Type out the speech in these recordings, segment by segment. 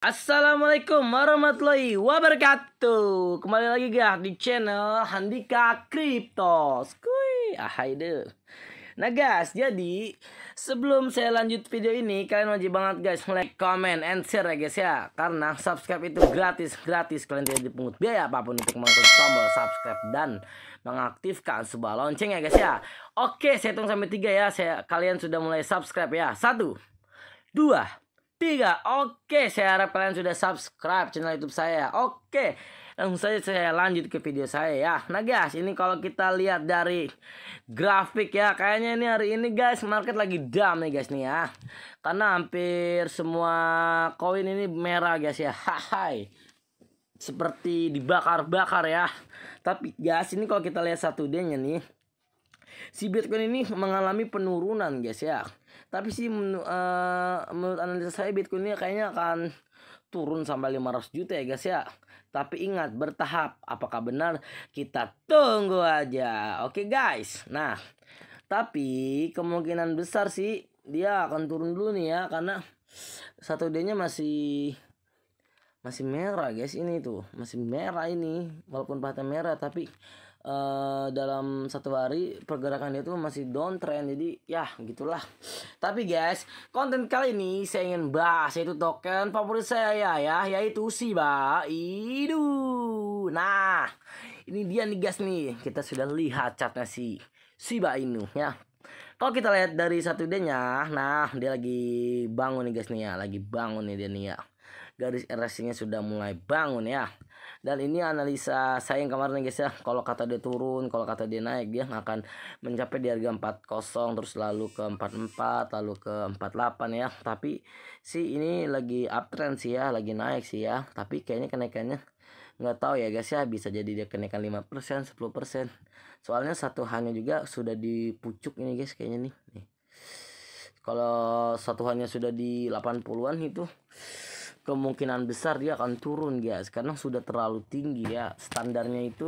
Assalamualaikum warahmatullahi wabarakatuh. Kembali lagi gak di channel Handika Kripto. Skuy, ahaider. Nah guys, jadi sebelum saya lanjut video ini, kalian wajib banget guys like, comment, and share ya guys ya. Karena subscribe itu gratis, gratis. Kalian tidak dipungut biaya apapun untuk mengaktifkan tombol subscribe dan mengaktifkan sebuah lonceng ya guys ya. Oke, saya hitung sampai tiga ya. Saya kalian sudah mulai subscribe ya. Satu, dua, tiga. Oke, saya harap kalian sudah subscribe channel YouTube saya. Oke, langsung saja saya lanjut ke video saya ya. Nah guys, ini kalau kita lihat dari grafik ya, kayaknya ini hari ini guys market lagi dam nih guys nih ya. Karena hampir semua koin ini merah guys ya. Hai. Seperti dibakar-bakar ya. Tapi guys, ini kalau kita lihat satu d nih. Si Bitcoin ini mengalami penurunan guys ya tapi sih men uh, eh, menurut analisa saya Bitcoin ini kayaknya akan turun sampai 500 juta ya guys ya. Tapi ingat bertahap. Apakah benar? Kita tunggu aja. Oke okay, guys. Nah, tapi kemungkinan besar sih dia akan turun dulu nih ya karena satu D-nya masih masih merah guys ini tuh. Masih merah ini walaupun patah merah tapi uh, dalam satu hari pergerakan itu masih downtrend jadi ya gitulah tapi guys konten kali ini saya ingin bahas itu token favorit saya ya, ya yaitu Shiba Inu nah ini dia nih guys nih kita sudah lihat catnya si Shiba Inu ya kalau kita lihat dari satu idenya, nah dia lagi bangun nih guys nih ya, lagi bangun nih dia nih ya. Garis rsi sudah mulai bangun ya dan ini analisa saya yang kemarin guys ya kalau kata dia turun kalau kata dia naik dia akan mencapai di harga 40 terus lalu ke 44 lalu ke 48 ya tapi sih ini lagi uptrend sih ya lagi naik sih ya tapi kayaknya kenaikannya nggak tahu ya guys ya bisa jadi dia kenaikan 5% 10% soalnya satu hanya juga sudah dipucuk ini guys kayaknya nih, nih. kalau satu hanya sudah di 80-an itu kemungkinan besar dia akan turun guys karena sudah terlalu tinggi ya standarnya itu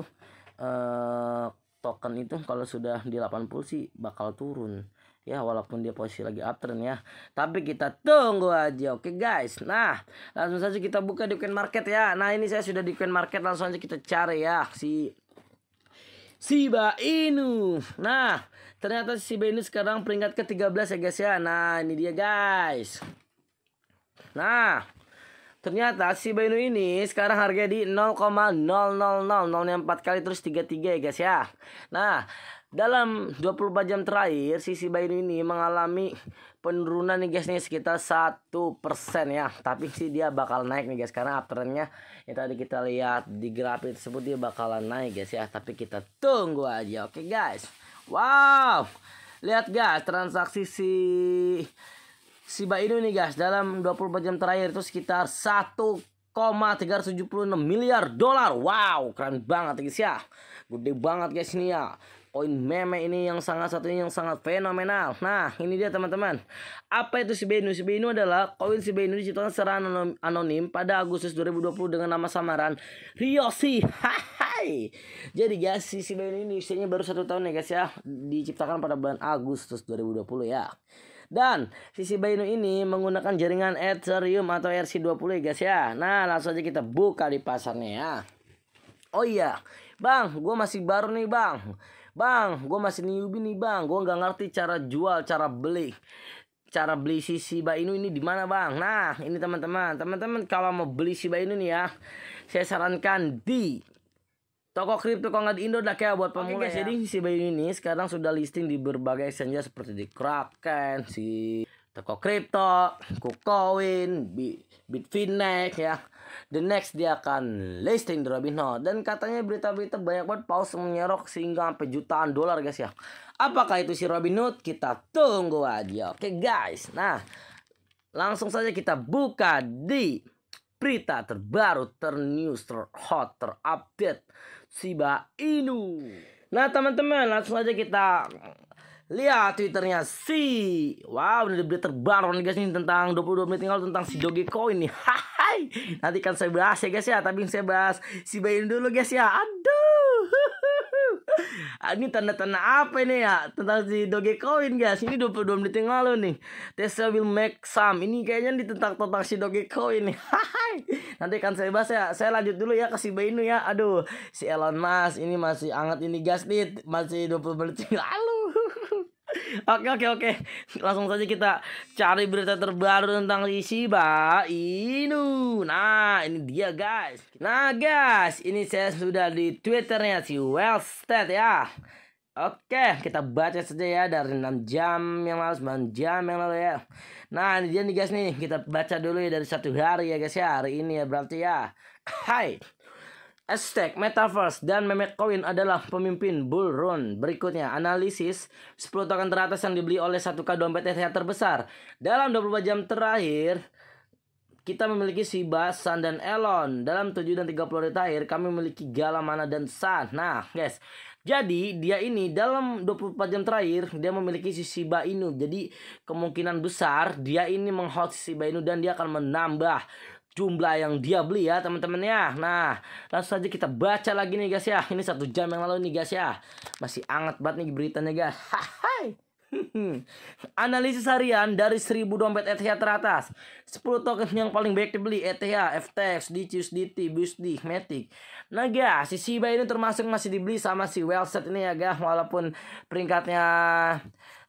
eh, token itu kalau sudah di 80 sih bakal turun ya walaupun dia posisi lagi uptrend ya tapi kita tunggu aja oke okay, guys nah langsung saja kita buka di coin market ya nah ini saya sudah di coin market langsung aja kita cari ya si Shiba Inu. Nah, ternyata Shiba Inu sekarang peringkat ke-13 ya guys ya. Nah, ini dia guys. Nah, Ternyata si Inu ini sekarang harga di 0,0000 4 kali terus 33 ya guys ya. Nah, dalam 24 jam terakhir si Shiba Inu ini mengalami penurunan nih guys nih sekitar 1% persen ya tapi sih dia bakal naik nih guys karena uptrendnya yang tadi kita lihat di grafik tersebut dia bakalan naik guys ya tapi kita tunggu aja oke guys wow lihat guys transaksi si Shiba Inu nih guys dalam 24 jam terakhir itu sekitar 1,376 miliar dolar. Wow, keren banget guys ya. Gede banget guys ini ya. Koin meme ini yang sangat satunya yang sangat fenomenal. Nah, ini dia teman-teman. Apa itu Shiba Inu? Shiba Inu adalah koin Shiba Inu diciptakan secara anonim pada Agustus 2020 dengan nama samaran Ryoshi. Hai. Jadi guys, si Shiba Inu ini usianya baru satu tahun ya guys ya. Diciptakan pada bulan Agustus 2020 ya. Dan sisi Bainu ini menggunakan jaringan Ethereum atau ERC20 ya guys ya. Nah, langsung aja kita buka di pasarnya ya. Oh iya, Bang, gue masih baru nih Bang. Bang, gue masih newbie nih Bang. Gue nggak ngerti cara jual, cara beli cara beli si Shiba Inu ini di mana bang? Nah ini teman-teman, teman-teman kalau mau beli Shiba Inu nih ya, saya sarankan di Toko kripto Kongat Indo udah kayak buat pemula okay, ya. Jadi si Bayu ini sekarang sudah listing di berbagai exchange seperti di Kraken, si Toko kripto, KuCoin, Bitfinex ya. The next dia akan listing di Robinhood dan katanya berita-berita banyak banget paus menyerok sehingga sampai jutaan dolar guys ya. Apakah itu si Robinhood? Kita tunggu aja. Oke guys. Nah, langsung saja kita buka di berita terbaru, ternews, terhot, terupdate Shiba Inu. Nah teman-teman langsung aja kita lihat twitternya si wow ini berita terbaru nih guys ini tentang 22 menit tinggal tentang si Dogecoin nih hai nanti kan saya bahas ya guys ya tapi saya bahas si Bayu dulu guys ya aduh Ah, ini tanda-tanda apa ini ya tentang si Dogecoin guys ini 22 menit yang lalu nih Tesla will make some ini kayaknya ditentang tentang si Dogecoin nih nanti kan saya bahas ya saya lanjut dulu ya kasih si Bainu ya aduh si Elon Musk ini masih anget ini guys nih masih 20 menit yang lalu Oke oke oke. Langsung saja kita cari berita terbaru tentang Shiba Inu. Nah, ini dia guys. Nah, guys, ini saya sudah di Twitternya si Wellstead ya. Oke, kita baca saja ya dari 6 jam yang lalu, 9 jam yang lalu ya. Nah, ini dia nih guys nih, kita baca dulu ya dari satu hari ya guys ya, hari ini ya berarti ya. Hai, Aztec, Metaverse, dan meme coin adalah pemimpin bull run. Berikutnya, analisis 10 token teratas yang dibeli oleh 1K dompet ETH terbesar. Dalam 24 jam terakhir, kita memiliki Shiba, Sun, dan Elon. Dalam 7 dan 30 hari terakhir, kami memiliki Gala, Mana, dan Sun. Nah, guys. Jadi, dia ini dalam 24 jam terakhir, dia memiliki si Shiba Inu. Jadi, kemungkinan besar dia ini menghost Shiba Inu dan dia akan menambah jumlah yang dia beli ya teman-teman ya Nah langsung saja kita baca lagi nih guys ya Ini satu jam yang lalu nih guys ya Masih anget banget nih beritanya guys Hai Analisis harian dari 1000 dompet ETH teratas 10 token yang paling baik dibeli ETH, FTX, DCUS, DT, BUSD, Matic Nah guys, si Shiba ini termasuk masih dibeli sama si Wellset ini ya guys Walaupun peringkatnya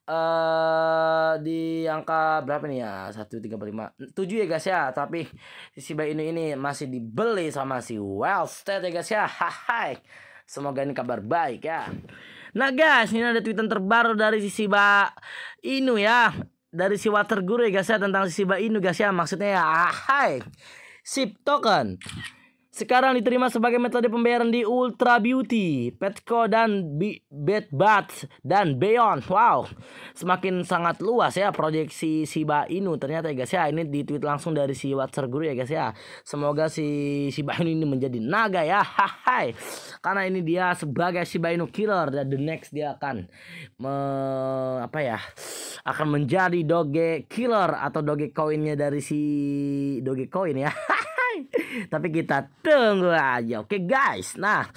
uh, di angka berapa nih ya? 135. 7 ya guys ya, tapi si Bay ini ini masih dibeli sama si Wellstead ya guys ya. Hai. Semoga ini kabar baik ya. Nah guys, ini ada tweetan terbaru dari sisi Ba Inu ya. Dari si Water Guru ya guys ya tentang sisi Ba Inu guys ya. Maksudnya ya, hai. Sip token sekarang diterima sebagai metode pembayaran di Ultra Beauty, Petco dan Bed Bath dan Beyond. Wow, semakin sangat luas ya proyeksi Shiba Inu ternyata ya guys ya. Ini di tweet langsung dari si Watcher Guru ya guys ya. Semoga si Shiba Inu ini menjadi naga ya. Hai. Karena ini dia sebagai Shiba Inu killer dan the next dia akan me, apa ya? akan menjadi doge killer atau doge koinnya dari si doge koin ya. Tapi kita tunggu aja, oke guys. Nah,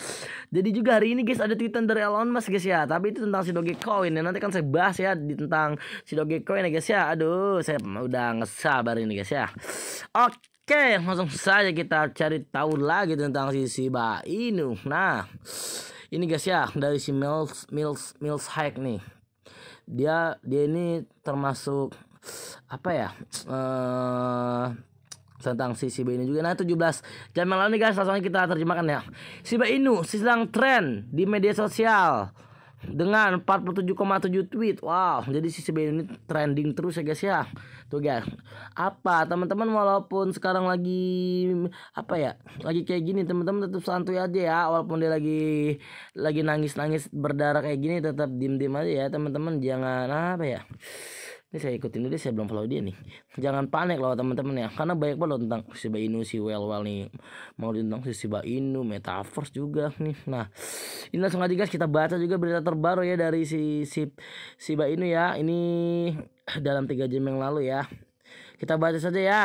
jadi juga hari ini guys ada tweetan dari Elon Musk guys ya. Tapi itu tentang si Dogecoin ya. Nanti kan saya bahas ya di tentang si Dogecoin ya guys ya. Aduh, saya udah ngesabar ini guys ya. Oke. langsung saja kita cari tahu lagi tentang sisi Shiba Inu. Nah, ini guys ya dari si Mills Mills Mills Hike nih. Dia dia ini termasuk apa ya? Eh uh, tentang si Shiba Inu juga. Nah, 17 jam yang lalu nih guys, langsung kita terjemahkan ya. Shiba Inu sedang tren di media sosial dengan 47,7 tweet. Wow, jadi si Shiba Inu ini trending terus ya guys ya. Tuh guys. Apa teman-teman walaupun sekarang lagi apa ya? Lagi kayak gini, teman-teman tetap santuy aja ya. Walaupun dia lagi lagi nangis-nangis berdarah kayak gini tetap dim dim aja ya, teman-teman. Jangan apa ya? ini saya ikutin dulu saya belum follow dia nih jangan panik loh teman-teman ya karena banyak banget tentang si Inu si well well nih mau tentang si Shiba Inu metaverse juga nih nah ini langsung aja guys kita baca juga berita terbaru ya dari si si Shiba Inu ya ini dalam tiga jam yang lalu ya kita baca saja ya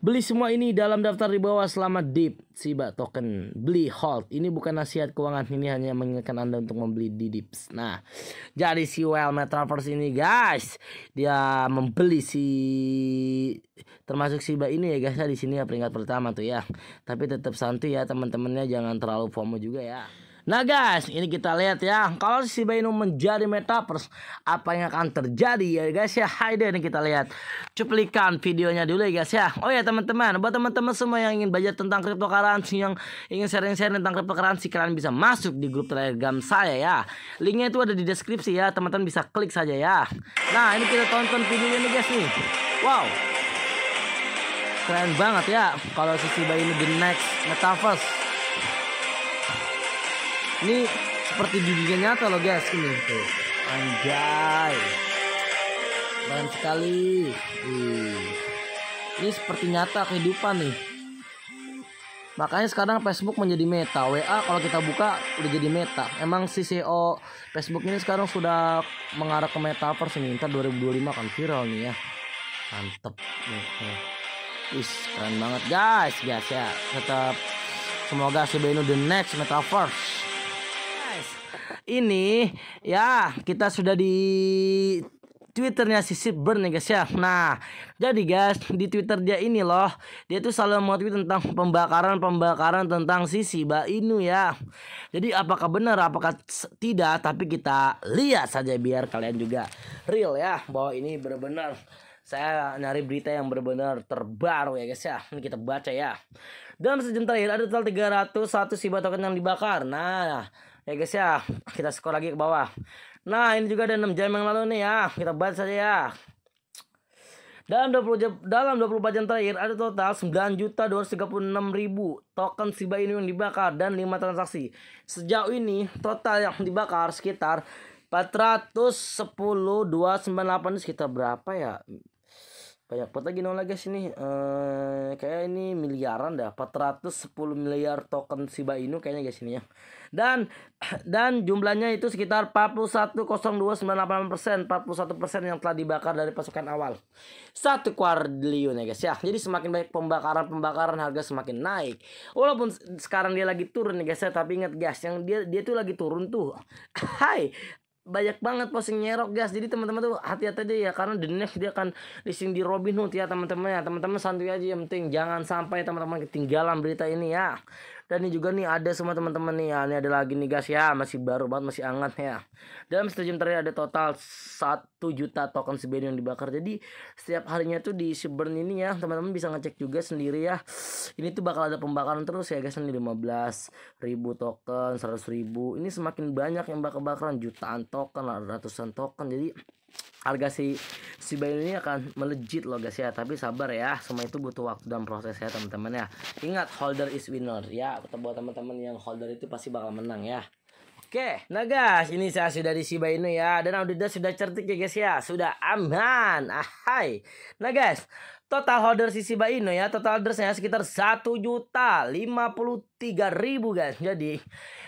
Beli semua ini dalam daftar di bawah selama DIP SIBA token. Beli hold. Ini bukan nasihat keuangan. Ini hanya mengingatkan Anda untuk membeli di DIPS. Nah, jadi si Well Metaverse ini guys, dia membeli si termasuk SIBA ini ya guys ya di sini ya peringkat pertama tuh ya. Tapi tetap santai ya teman-temannya jangan terlalu FOMO juga ya. Nah guys, ini kita lihat ya. Kalau si Bino menjadi metaverse, apa yang akan terjadi ya guys ya? Hai deh, ini kita lihat cuplikan videonya dulu ya guys ya. Oh ya teman-teman, buat teman-teman semua yang ingin belajar tentang cryptocurrency yang ingin sharing-sharing tentang cryptocurrency, kalian bisa masuk di grup Telegram saya ya. Linknya itu ada di deskripsi ya, teman-teman bisa klik saja ya. Nah, ini kita tonton videonya nih guys nih. Wow. Keren banget ya kalau si Shiba ini the next metaverse ini seperti di dunia nyata loh guys ini tuh anjay keren sekali ini seperti nyata kehidupan nih makanya sekarang Facebook menjadi meta WA kalau kita buka udah jadi meta emang si CEO Facebook ini sekarang sudah mengarah ke meta. metaverse ini ntar 2025 kan viral nih ya mantep Wih, keren banget guys guys ya tetap semoga si Beno the next metaverse ini ya kita sudah di Twitternya Sisip Burn nih guys ya Nah jadi guys di Twitter dia ini loh Dia tuh selalu mau tweet tentang pembakaran-pembakaran tentang si Mbak Inu ya Jadi apakah benar apakah tidak Tapi kita lihat saja biar kalian juga real ya Bahwa ini benar-benar saya nyari berita yang benar-benar terbaru ya guys ya Ini kita baca ya Dalam sejam terakhir ada total 301 Siba token yang dibakar Nah ya guys ya kita skor lagi ke bawah nah ini juga ada 6 jam yang lalu nih ya kita bahas saja ya dalam 20 jam, dalam 24 jam terakhir ada total juta ribu token Shiba Inu yang dibakar dan 5 transaksi. Sejauh ini total yang dibakar sekitar 410.298 sekitar berapa ya? banyak banget lagi nol ya, guys ini eh, kayak ini miliaran dah 410 miliar token Shiba Inu kayaknya guys ini ya dan dan jumlahnya itu sekitar 41,0298% 41% yang telah dibakar dari pasukan awal satu kuartilion ya guys ya jadi semakin banyak pembakaran pembakaran harga semakin naik walaupun sekarang dia lagi turun ya guys ya tapi ingat guys yang dia dia tuh lagi turun tuh hai banyak banget posting nyerok gas jadi teman-teman tuh hati-hati aja ya karena the next dia akan listing di Robin Hood ya teman-teman ya teman-teman santuy aja yang penting jangan sampai teman-teman ketinggalan berita ini ya dan ini juga nih ada semua teman-teman nih ya ini ada lagi nih guys ya masih baru banget masih hangat ya dalam satu jam terakhir ada total satu juta token sebenarnya yang dibakar jadi setiap harinya tuh di seburn ini ya teman-teman bisa ngecek juga sendiri ya ini tuh bakal ada pembakaran terus ya guys ini 15 ribu token 100 ribu ini semakin banyak yang bakal bakaran jutaan token ratusan token jadi harga si si bayi ini akan melejit loh guys ya tapi sabar ya semua itu butuh waktu dan proses ya teman-teman ya ingat holder is winner ya kita buat teman-teman yang holder itu pasti bakal menang ya Oke, nah guys, ini saya sudah di Shiba Inu ya Dan Audida sudah cerdik ya guys ya Sudah aman, ahai Nah guys, total holder si Shiba Inu ya Total holdersnya sekitar 1 juta 53 ribu guys Jadi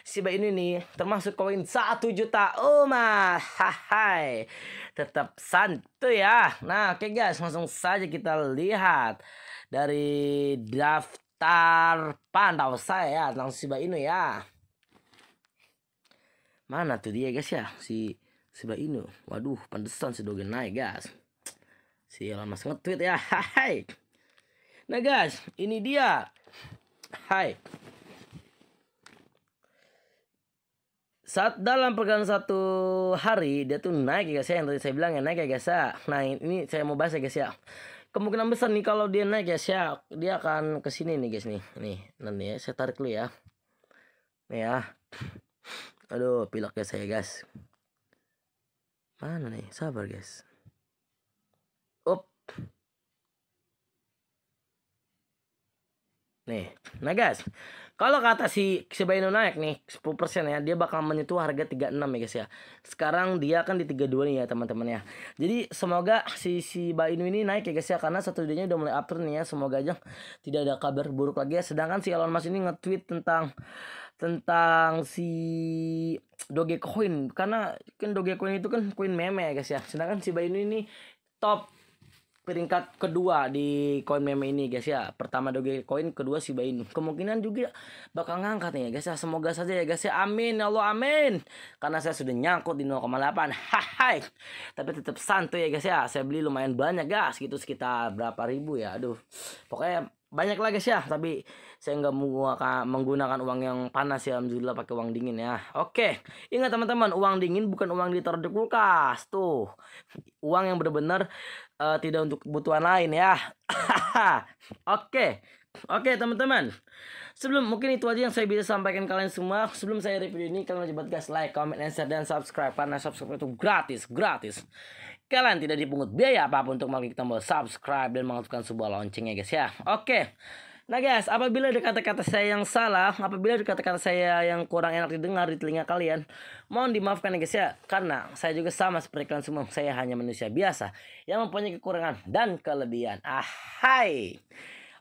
Shiba Inu ini termasuk koin 1 juta Oh my, ahai tetap santuy ya. Nah, oke okay guys, langsung saja kita lihat dari daftar pantau saya ya, langsung Siba Inu ya. Mana tuh dia guys ya, si Siba Inu. Waduh, pantesan si Dogen naik guys. Si Elon Musk tweet ya. Hai. Nah guys, ini dia. Hai. saat dalam perjalanan satu hari dia tuh naik ya guys ya yang tadi saya bilang ya naik ya guys ya nah ini saya mau bahas ya guys ya kemungkinan besar nih kalau dia naik ya guys ya dia akan ke sini nih guys nih nih nanti ya saya tarik dulu ya nih ya aduh pilok ya saya guys mana nih sabar guys up Nih, nah guys, kalau kata si Shiba Inu naik nih 10% ya, dia bakal menyentuh harga 36 ya guys ya. Sekarang dia kan di 32 nih ya teman-teman ya. Jadi semoga si Shiba Inu ini naik ya guys ya karena satu nya udah mulai uptrend nih ya. Semoga aja tidak ada kabar buruk lagi ya. Sedangkan si Elon Musk ini nge-tweet tentang tentang si Dogecoin karena kan Dogecoin itu kan koin meme ya guys ya. Sedangkan Shiba Inu ini top peringkat kedua di koin meme ini guys ya pertama doge koin kedua si Bain kemungkinan juga bakal ngangkat nih ya guys ya semoga saja ya guys ya amin ya Allah amin karena saya sudah nyangkut di 0,8 hai tapi tetap santuy ya guys ya saya beli lumayan banyak guys gitu sekitar berapa ribu ya aduh pokoknya banyak lah guys ya tapi saya nggak mau menggunakan uang yang panas ya alhamdulillah pakai uang dingin ya oke ingat teman-teman uang dingin bukan uang ditaruh di kulkas tuh uang yang benar-benar uh, tidak untuk kebutuhan lain ya. Oke. Oke, teman-teman. Sebelum mungkin itu aja yang saya bisa sampaikan kalian semua. Sebelum saya review ini, kalian wajib guys like, comment, and share dan subscribe karena subscribe itu gratis, gratis. Kalian tidak dipungut biaya apapun untuk mengklik tombol subscribe dan mengaktifkan sebuah loncengnya guys ya. Oke. Nah guys, apabila ada kata-kata saya yang salah, apabila ada kata-kata saya yang kurang enak didengar di telinga kalian, mohon dimaafkan ya guys ya, karena saya juga sama seperti kalian semua, saya hanya manusia biasa yang mempunyai kekurangan dan kelebihan. Ah, hai.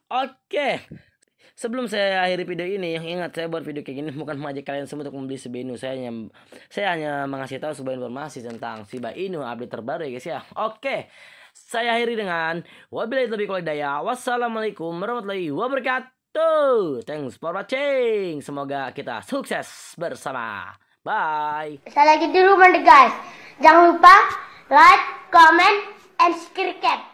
Oke. Sebelum saya akhiri video ini, yang ingat saya buat video kayak gini bukan mengajak kalian semua untuk membeli Shiba Inu. Saya hanya saya hanya mengasih tahu sebuah informasi tentang Shiba Inu update terbaru ya guys ya. Oke. Saya akhiri dengan wabillahi taufiq wal hidayah. Wassalamualaikum warahmatullahi wabarakatuh. Thanks for watching. Semoga kita sukses bersama. Bye. Saya lagi di rumah deh guys. Jangan lupa like, comment, and subscribe.